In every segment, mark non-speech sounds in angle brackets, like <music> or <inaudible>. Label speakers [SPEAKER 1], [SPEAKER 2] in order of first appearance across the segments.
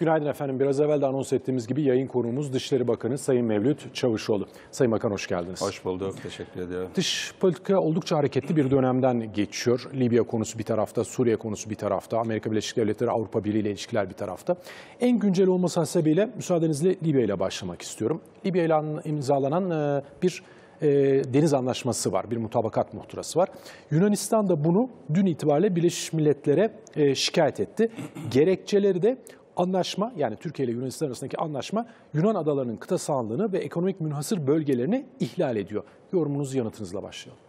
[SPEAKER 1] Günaydın efendim. Biraz evvel de anons ettiğimiz gibi yayın konuğumuz Dışişleri Bakanı Sayın Mevlüt Çavuşoğlu. Sayın Bakan hoş geldiniz. Hoş
[SPEAKER 2] bulduk. Teşekkür ediyorum.
[SPEAKER 1] Dış politika oldukça hareketli bir dönemden geçiyor. Libya konusu bir tarafta, Suriye konusu bir tarafta, Amerika Birleşik Devletleri Avrupa Birliği ile ilişkiler bir tarafta. En güncel olması hasebiyle müsaadenizle Libya ile başlamak istiyorum. Libya ile imzalanan e, bir e, deniz anlaşması var, bir mutabakat muhtırası var. Yunanistan da bunu dün itibariyle Birleşmiş Milletler'e e, şikayet etti. Gerekçeleri de Anlaşma yani Türkiye ile Yunanistan arasındaki anlaşma Yunan adalarının kıta sahanlığını ve ekonomik münhasır bölgelerini ihlal ediyor. Yorumunuzu yanıtınızla başlayalım.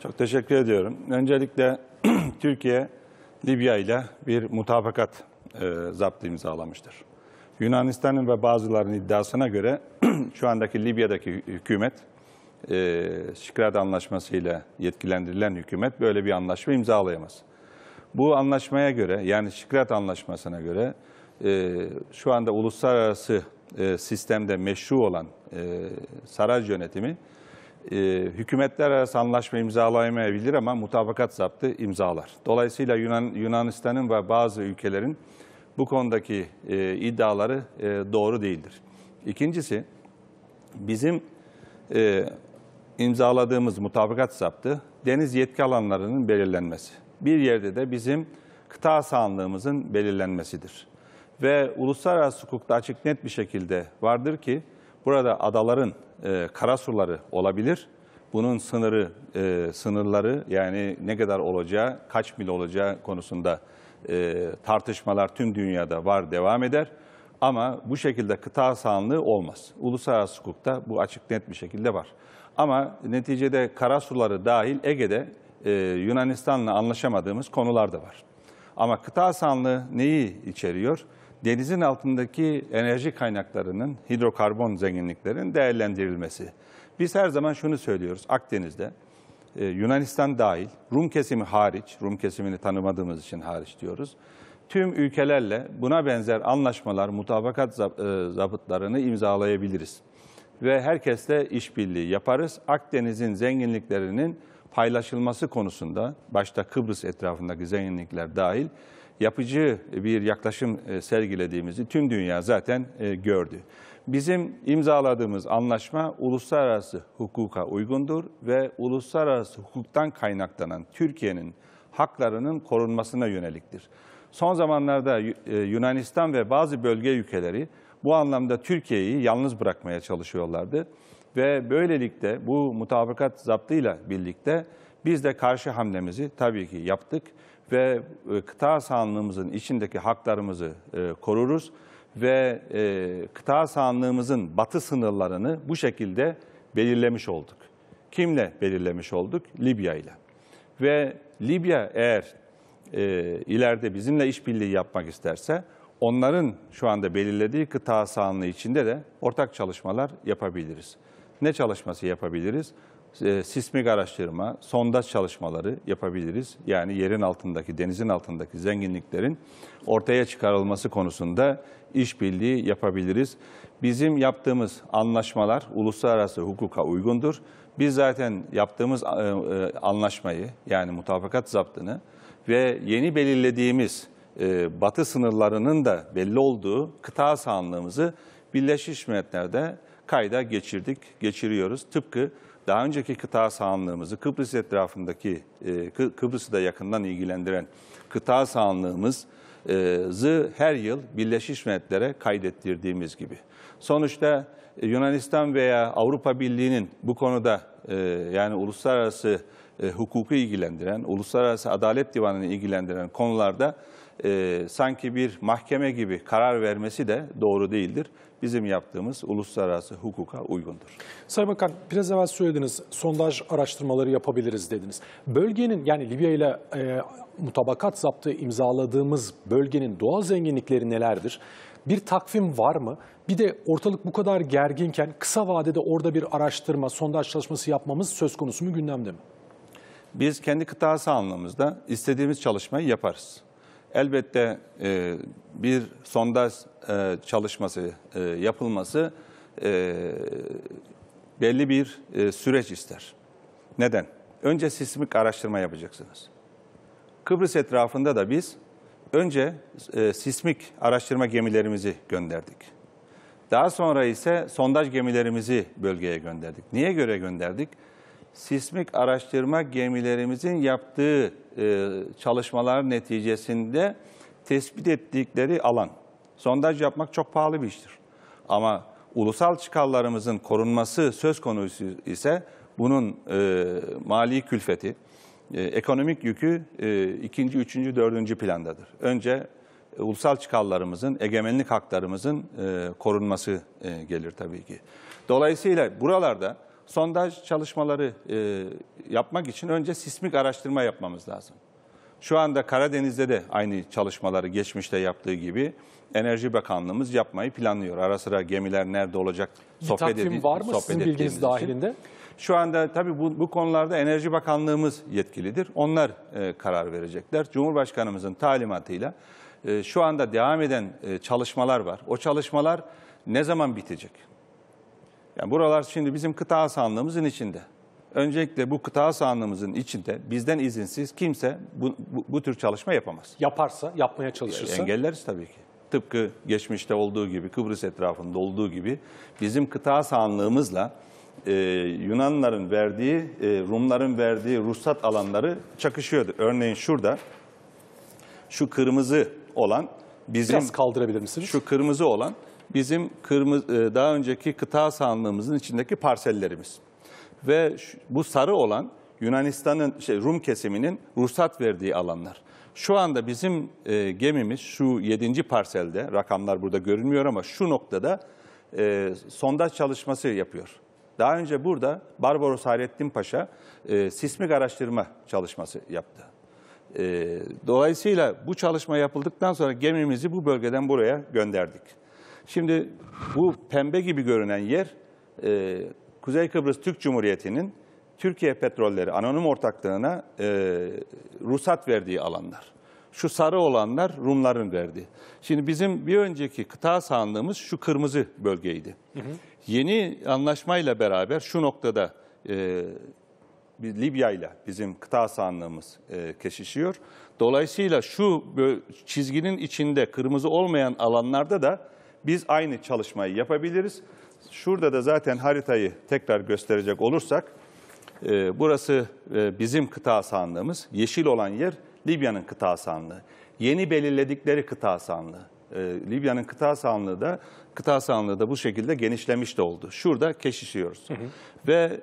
[SPEAKER 2] Çok teşekkür ediyorum. Öncelikle <clears throat> Türkiye Libya ile bir mutabakat e, zaptı imzalamıştır. Yunanistan'ın ve bazılarının iddiasına göre <clears throat> şu andaki Libya'daki hükümet, e, Şikrat Anlaşması ile yetkilendirilen hükümet böyle bir anlaşma imzalayamaz. Bu anlaşmaya göre yani Şikrat Anlaşması'na göre e, şu anda uluslararası e, sistemde meşru olan e, saray yönetimi e, hükümetler arası anlaşma imzalayamayabilir ama mutabakat zaptı imzalar. Dolayısıyla Yunan, Yunanistan'ın ve bazı ülkelerin bu konudaki e, iddiaları e, doğru değildir. İkincisi bizim e, imzaladığımız mutabakat zaptı deniz yetki alanlarının belirlenmesi bir yerde de bizim kıta sağlığımızın belirlenmesidir. Ve uluslararası hukukta açık net bir şekilde vardır ki burada adaların e, surları olabilir. Bunun sınırı, e, sınırları yani ne kadar olacağı, kaç mil olacağı konusunda e, tartışmalar tüm dünyada var, devam eder. Ama bu şekilde kıta sağlığı olmaz. Uluslararası hukukta bu açık net bir şekilde var. Ama neticede kara karasuları dahil Ege'de e, Yunanistan'la anlaşamadığımız konular da var. Ama kıta sanlığı neyi içeriyor? Denizin altındaki enerji kaynaklarının, hidrokarbon zenginliklerin değerlendirilmesi. Biz her zaman şunu söylüyoruz Akdeniz'de, e, Yunanistan dahil, Rum kesimi hariç, Rum kesimini tanımadığımız için hariç diyoruz, tüm ülkelerle buna benzer anlaşmalar, mutabakat e, zabıtlarını imzalayabiliriz. Ve herkesle işbirliği yaparız. Akdeniz'in zenginliklerinin paylaşılması konusunda başta Kıbrıs etrafındaki zenginlikler dahil yapıcı bir yaklaşım e, sergilediğimizi tüm dünya zaten e, gördü. Bizim imzaladığımız anlaşma uluslararası hukuka uygundur ve uluslararası hukuktan kaynaklanan Türkiye'nin haklarının korunmasına yöneliktir. Son zamanlarda e, Yunanistan ve bazı bölge ülkeleri bu anlamda Türkiye'yi yalnız bırakmaya çalışıyorlardı. Ve böylelikle bu mutabakat zaptıyla birlikte biz de karşı hamlemizi tabii ki yaptık ve e, kıta sahanlığımızın içindeki haklarımızı e, koruruz ve e, kıta sahanlığımızın batı sınırlarını bu şekilde belirlemiş olduk. Kimle belirlemiş olduk? Libya ile. Ve Libya eğer e, ileride bizimle işbirliği yapmak isterse onların şu anda belirlediği kıta sahanlığı içinde de ortak çalışmalar yapabiliriz. Ne çalışması yapabiliriz? Ee, sismik araştırma, sondaj çalışmaları yapabiliriz. Yani yerin altındaki, denizin altındaki zenginliklerin ortaya çıkarılması konusunda işbirliği yapabiliriz. Bizim yaptığımız anlaşmalar uluslararası hukuka uygundur. Biz zaten yaptığımız e, e, anlaşmayı yani mutabakat zaptını ve yeni belirlediğimiz e, batı sınırlarının da belli olduğu kıta sahanlığımızı Birleşmiş Milletler'de kayda geçirdik, geçiriyoruz. Tıpkı daha önceki kıta sahanlığımızı Kıbrıs etrafındaki, e, Kıbrıs'ı da yakından ilgilendiren kıta sahanlığımızı her yıl Birleşmiş Milletler'e kaydettirdiğimiz gibi. Sonuçta e, Yunanistan veya Avrupa Birliği'nin bu konuda e, yani uluslararası e, hukuku ilgilendiren, uluslararası adalet divanını ilgilendiren konularda e, sanki bir mahkeme gibi karar vermesi de doğru değildir bizim yaptığımız uluslararası hukuka uygundur.
[SPEAKER 1] Sayın Bakan biraz evvel söylediniz sondaj araştırmaları yapabiliriz dediniz. Bölgenin yani Libya ile e, mutabakat zaptı imzaladığımız bölgenin doğal zenginlikleri nelerdir? Bir takvim var mı? Bir de ortalık bu kadar gerginken kısa vadede orada bir araştırma, sondaj çalışması yapmamız söz konusu mu gündemde mi? Biz kendi kıtası
[SPEAKER 2] anlamımızda istediğimiz çalışmayı yaparız. Elbette e, bir sondaj e, çalışması e, yapılması e, belli bir e, süreç ister. Neden? Önce sismik araştırma yapacaksınız. Kıbrıs etrafında da biz önce e, sismik araştırma gemilerimizi gönderdik. Daha sonra ise sondaj gemilerimizi bölgeye gönderdik. Niye göre gönderdik? sismik araştırma gemilerimizin yaptığı e, çalışmalar neticesinde tespit ettikleri alan. Sondaj yapmak çok pahalı bir iştir. Ama ulusal çıkarlarımızın korunması söz konusu ise bunun e, mali külfeti, e, ekonomik yükü e, ikinci, üçüncü, dördüncü plandadır. Önce e, ulusal çıkarlarımızın, egemenlik haklarımızın e, korunması e, gelir tabii ki. Dolayısıyla buralarda sondaj çalışmaları e, yapmak için önce sismik araştırma yapmamız lazım. Şu anda Karadeniz'de de aynı çalışmaları geçmişte yaptığı gibi Enerji Bakanlığımız yapmayı planlıyor. Ara sıra gemiler nerede olacak sohbet Bir sohbet takvim edin, var mı sizin bilginiz dahilinde? Şu anda tabii bu, bu konularda Enerji Bakanlığımız yetkilidir. Onlar e, karar verecekler. Cumhurbaşkanımızın talimatıyla e, şu anda devam eden e, çalışmalar var. O çalışmalar ne zaman bitecek? Yani buralar şimdi bizim kıta sahanlığımızın içinde. Öncelikle bu kıta sahanlığımızın içinde bizden izinsiz kimse bu, bu, bu tür çalışma yapamaz. Yaparsa, yapmaya çalışırsa? Engelleriz tabii ki. Tıpkı geçmişte olduğu gibi, Kıbrıs etrafında olduğu gibi bizim kıta sahanlığımızla e, Yunanların verdiği, e, Rumların verdiği ruhsat alanları çakışıyordu. Örneğin şurada şu kırmızı olan bizim... Biraz kaldırabilir misiniz? Şu kırmızı olan bizim kırmızı, e, daha önceki kıta sahanlığımızın içindeki parsellerimiz. Ve bu sarı olan Yunanistan'ın şey, Rum kesiminin ruhsat verdiği alanlar. Şu anda bizim e, gemimiz şu 7. parselde, rakamlar burada görünmüyor ama şu noktada e, sondaj çalışması yapıyor. Daha önce burada Barbaros Hayrettin Paşa e, sismik araştırma çalışması yaptı. E, dolayısıyla bu çalışma yapıldıktan sonra gemimizi bu bölgeden buraya gönderdik. Şimdi bu pembe gibi görünen yer e, Kuzey Kıbrıs Türk Cumhuriyeti'nin Türkiye Petrolleri Anonim Ortaklığı'na e, ruhsat verdiği alanlar. Şu sarı olanlar Rumların verdiği. Şimdi bizim bir önceki kıta sandığımız şu kırmızı bölgeydi. Hı hı. Yeni anlaşmayla beraber şu noktada e, Libya ile bizim kıta sahanlığımız e, kesişiyor. Dolayısıyla şu çizginin içinde kırmızı olmayan alanlarda da biz aynı çalışmayı yapabiliriz. Şurada da zaten haritayı tekrar gösterecek olursak, e, burası e, bizim kıta sahanlığımız, yeşil olan yer Libya'nın kıta sahanlığı. Yeni belirledikleri kıta sahanlığı e, Libya'nın kıta sahanlığı da kıta sahanlığı da bu şekilde genişlemiş de oldu. Şurada keşişiyoruz. Hı hı. Ve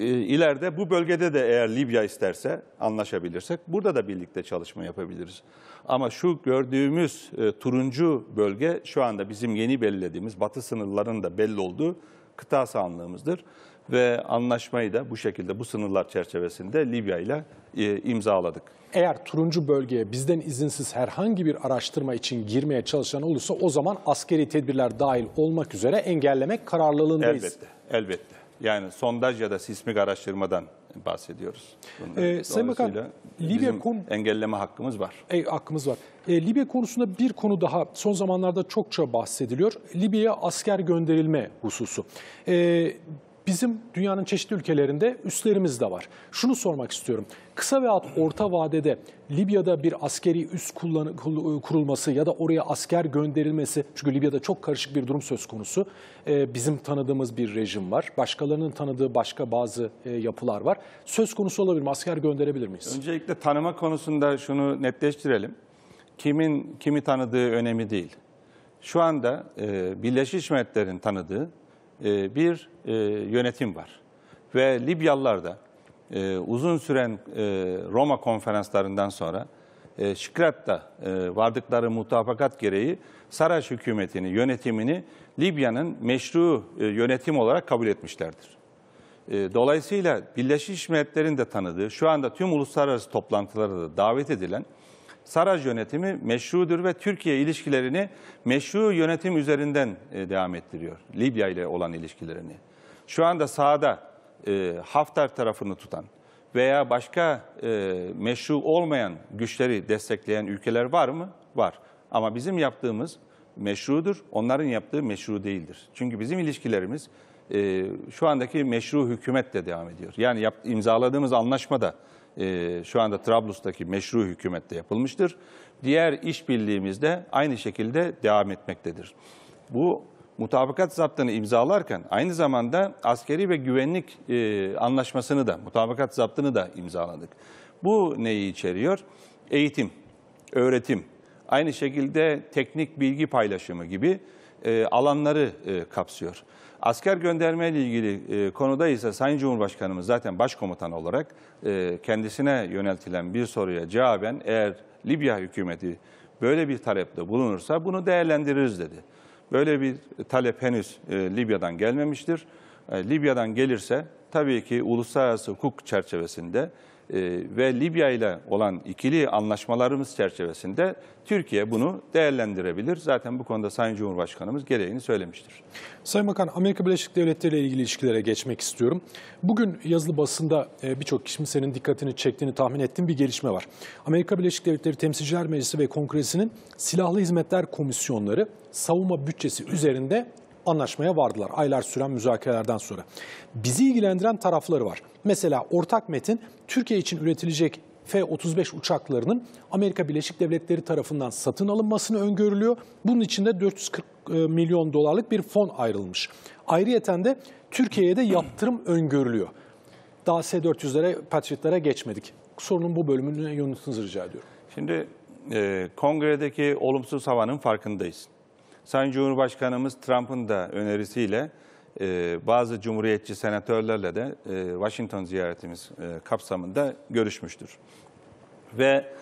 [SPEAKER 2] e, ileride bu bölgede de eğer Libya isterse anlaşabilirsek burada da birlikte çalışma yapabiliriz. Ama şu gördüğümüz e, turuncu bölge şu anda bizim yeni belirlediğimiz batı sınırların da belli olduğu kıta sahanlığımızdır ve anlaşmayı da bu şekilde bu sınırlar çerçevesinde Libya ile e, imzaladık.
[SPEAKER 1] Eğer turuncu bölgeye bizden izinsiz herhangi bir araştırma için girmeye çalışan olursa o zaman askeri tedbirler dahil olmak üzere engellemek kararlılığındayız. Elbette,
[SPEAKER 2] elbette. Yani sondaj ya da sismik araştırmadan bahsediyoruz. Bundan ee, Sayın Bakan,
[SPEAKER 1] Libya konu... engelleme hakkımız var. E, hakkımız var. E, Libya konusunda bir konu daha son zamanlarda çokça bahsediliyor. Libya'ya asker gönderilme hususu. E, Bizim dünyanın çeşitli ülkelerinde üslerimiz de var. Şunu sormak istiyorum. Kısa veya orta vadede Libya'da bir askeri üs e, kurulması ya da oraya asker gönderilmesi, çünkü Libya'da çok karışık bir durum söz konusu. E, bizim tanıdığımız bir rejim var. Başkalarının tanıdığı başka bazı e, yapılar var. Söz konusu olabilir mi? Asker gönderebilir miyiz?
[SPEAKER 2] Öncelikle tanıma konusunda şunu netleştirelim. Kimin kimi tanıdığı önemli değil. Şu anda Birleşmiş Milletler'in tanıdığı e, bir e, yönetim var. Ve Libyalılar da e, uzun süren Roma konferanslarından sonra e, Şikrat'ta vardıkları mutabakat gereği Saraç hükümetini, yönetimini Libya'nın meşru yönetim olarak kabul etmişlerdir. dolayısıyla Birleşmiş Milletler'in de tanıdığı, şu anda tüm uluslararası toplantılara da davet edilen Saraj yönetimi meşrudur ve Türkiye ilişkilerini meşru yönetim üzerinden e, devam ettiriyor. Libya ile olan ilişkilerini. Şu anda sahada e, Haftar tarafını tutan veya başka e, meşru olmayan güçleri destekleyen ülkeler var mı? Var. Ama bizim yaptığımız meşrudur, onların yaptığı meşru değildir. Çünkü bizim ilişkilerimiz şu andaki meşru hükümetle devam ediyor. Yani imzaladığımız anlaşmada e, şu anda Trablus'taki meşru hükümette yapılmıştır. Diğer işbirliğimiz de aynı şekilde devam etmektedir. Bu mutabakat zaptını imzalarken aynı zamanda askeri ve güvenlik e, anlaşmasını da, mutabakat zaptını da imzaladık. Bu neyi içeriyor? Eğitim, öğretim, aynı şekilde teknik bilgi paylaşımı gibi e, alanları e, kapsıyor. Asker gönderme ile ilgili e, konuda ise Sayın Cumhurbaşkanımız zaten başkomutan olarak kendisine yöneltilen bir soruya cevaben eğer Libya hükümeti böyle bir talepte bulunursa bunu değerlendiririz dedi. Böyle bir talep henüz Libya'dan gelmemiştir. Libya'dan gelirse tabii ki uluslararası hukuk çerçevesinde ee, ve Libya ile olan ikili anlaşmalarımız çerçevesinde Türkiye bunu değerlendirebilir. Zaten bu
[SPEAKER 1] konuda Sayın Cumhurbaşkanımız gereğini söylemiştir. Sayın Bakan, Amerika Birleşik Devletleri ile ilgili ilişkilere geçmek istiyorum. Bugün yazılı basında e, birçok kişinin senin dikkatini çektiğini tahmin ettiğim bir gelişme var. Amerika Birleşik Devletleri Temsilciler Meclisi ve Kongresi'nin Silahlı Hizmetler Komisyonları savunma bütçesi üzerinde anlaşmaya vardılar aylar süren müzakerelerden sonra. Bizi ilgilendiren tarafları var. Mesela ortak metin Türkiye için üretilecek F-35 uçaklarının Amerika Birleşik Devletleri tarafından satın alınmasını öngörülüyor. Bunun için de 440 e, milyon dolarlık bir fon ayrılmış. Ayrıyeten de Türkiye'ye de yaptırım öngörülüyor. Daha S-400'lere, Patriot'lara geçmedik. Sorunun bu bölümünü yönetinizi rica ediyorum.
[SPEAKER 2] Şimdi e, kongredeki olumsuz havanın farkındayız. Sayın Cumhurbaşkanımız Trump'ın da önerisiyle e, bazı cumhuriyetçi senatörlerle de e, Washington ziyaretimiz e, kapsamında görüşmüştür. Ve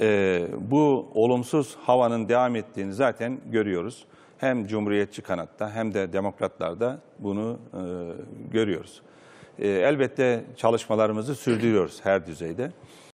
[SPEAKER 2] e, bu olumsuz havanın devam ettiğini zaten görüyoruz. Hem cumhuriyetçi kanatta hem de demokratlarda bunu e, görüyoruz. E, elbette çalışmalarımızı sürdürüyoruz her düzeyde.